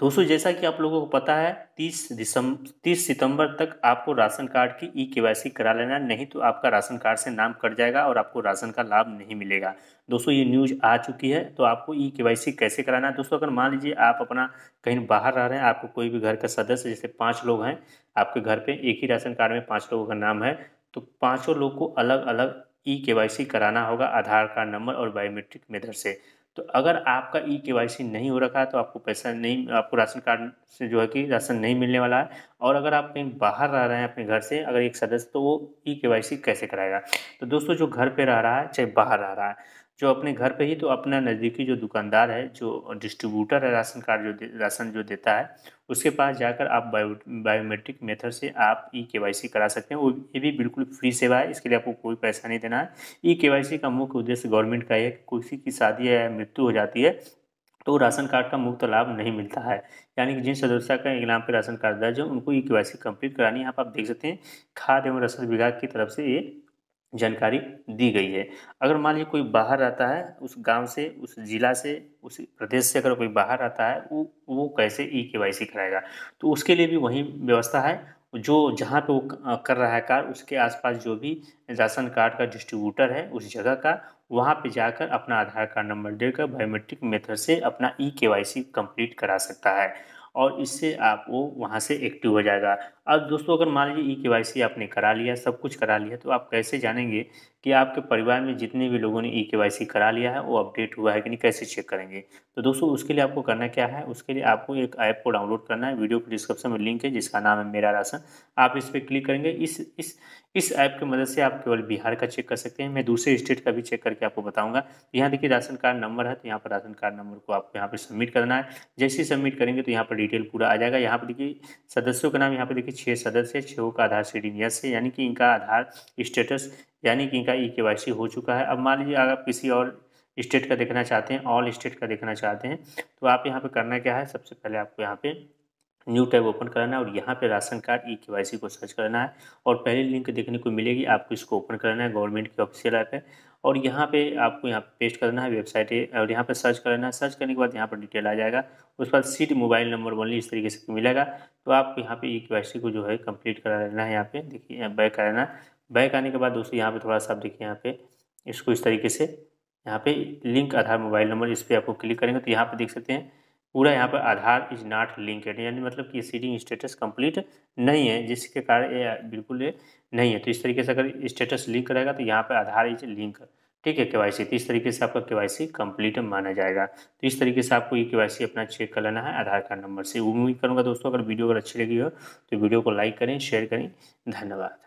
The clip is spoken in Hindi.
दोस्तों जैसा कि आप लोगों को पता है 30 दिसंबर 30 सितंबर तक आपको राशन कार्ड की ई के करा लेना नहीं तो आपका राशन कार्ड से नाम कट जाएगा और आपको राशन का लाभ नहीं मिलेगा दोस्तों ये न्यूज़ आ चुकी है तो आपको ई के कैसे कराना है दोस्तों अगर मान लीजिए आप अपना कहीं बाहर रह रहे हैं आपको कोई भी घर का सदस्य जैसे पाँच लोग हैं आपके घर पर एक ही राशन कार्ड में पाँच लोगों का नाम है तो पाँचों लोग को अलग अलग ई के कराना होगा आधार कार्ड नंबर और बायोमेट्रिक मेथड से तो अगर आपका ई के नहीं हो रखा है तो आपको पैसा नहीं आपको राशन कार्ड से जो है कि राशन नहीं मिलने वाला है और अगर आप कहीं बाहर रह रहे हैं अपने घर से अगर एक सदस्य तो वो ई के कैसे कराएगा तो दोस्तों जो घर पे रह रहा है चाहे बाहर रह रहा है जो अपने घर पे ही तो अपना नज़दीकी जो दुकानदार है जो डिस्ट्रीब्यूटर है राशन कार्ड जो दे, राशन जो देता है उसके पास जाकर आप बायो बायोमेट्रिक मेथड से आप ई के वाई सी करा सकते हैं वो ये भी बिल्कुल फ्री सेवा है इसके लिए आपको कोई पैसा नहीं देना है ई के वाई सी का मुख्य उद्देश्य गवर्नमेंट का है कि किसी की शादी या मृत्यु हो जाती है तो राशन कार्ड का मुफ्त लाभ नहीं मिलता है यानी कि जिन सदस्या का एक नाम पर राशन कार्ड दर्ज है उनको ई के वाई सी कम्प्लीट करानी है आप देख सकते हैं खाद एवं रसद विभाग की तरफ से ये जानकारी दी गई है अगर मान लीजिए कोई बाहर आता है उस गांव से उस ज़िला से उस प्रदेश से अगर कोई बाहर आता है वो वो कैसे ई के वाई सी कराएगा तो उसके लिए भी वही व्यवस्था है जो जहाँ पे वो कर रहा है कार उसके आसपास जो भी राशन कार्ड का डिस्ट्रीब्यूटर है उस जगह का वहाँ पे जाकर अपना आधार कार्ड नंबर देकर बायोमेट्रिक मेथड से अपना ई के वाई सी कंप्लीट करा सकता है और इससे आप वो वहाँ से एक्टिव हो जाएगा अब दोस्तों अगर मान लीजिए ई के वाई सी आपने करा लिया सब कुछ करा लिया तो आप कैसे जानेंगे कि आपके परिवार में जितने भी लोगों ने ई e के करा लिया है वो अपडेट हुआ है कि नहीं कैसे चेक करेंगे तो दोस्तों उसके लिए आपको करना क्या है उसके लिए आपको एक ऐप को डाउनलोड करना है वीडियो के डिस्क्रिप्शन में लिंक है जिसका नाम है मेरा राशन आप इस पर क्लिक करेंगे इस इस इस ऐप की मदद से आप केवल बिहार का चेक कर सकते हैं मैं दूसरे स्टेट का भी चेक करके आपको बताऊंगा तो यहाँ देखिए राशन कार्ड नंबर है तो यहाँ पर राशन कार्ड नंबर को आपको यहाँ पर सबमिट करना है जैसे ही सबमिट करेंगे तो यहाँ पर डिटेल पूरा आ जाएगा यहाँ पर देखिए सदस्यों का नाम यहाँ पर देखिए छः सदस्य है छः का आधार यस है यानी कि इनका आधार स्टेटस यानी कि इनका ई e के हो चुका है अब मान लीजिए अगर आप किसी और स्टेट का देखना चाहते हैं ऑल स्टेट का देखना चाहते हैं तो आप यहाँ पे करना क्या है सबसे पहले आपको यहाँ पे न्यू टैब ओपन करना है और यहाँ पे राशन कार्ड ई e के को सर्च करना है और पहली लिंक देखने को मिलेगी आपको इसको ओपन करना है गवर्नमेंट की ऑफिशियल ऐप है और यहाँ पे आपको यहाँ पे पेस्ट करना है वेबसाइट और यहाँ पे सर्च करना है सर्च करने के बाद यहाँ पर डिटेल आ जाएगा उसके बाद सीट मोबाइल नंबर ओनली इस तरीके से मिलेगा तो आपको यहाँ पे ई e को जो है कंप्लीट करा लेना है यहाँ पे देखिए बैक है बैक आने के बाद दोस्तों यहाँ पे थोड़ा सा आप देखिए यहाँ पे इसको इस तरीके से यहाँ पे लिंक आधार मोबाइल नंबर इस पर आपको क्लिक करेंगे तो यहाँ पे देख सकते हैं पूरा यहाँ पर आधार इज नॉट लिंकड यानी मतलब कि सीडिंग स्टेटस कंप्लीट नहीं है जिसके कारण ये बिल्कुल नहीं है तो इस तरीके से अगर स्टेटस लिंक रहेगा तो यहाँ पर आधार इज लिंक ठीक है के वाई सी तो इस तरीके से आपका के वाई सी कंप्लीट माना जाएगा तो इस तरीके से आपको ये के वाई सी अपना चेक कर लेना है आधार कार्ड नंबर से उम्मीद करूँगा दोस्तों अगर वीडियो अगर अच्छी लगी हो तो वीडियो को लाइक करें शेयर करें धन्यवाद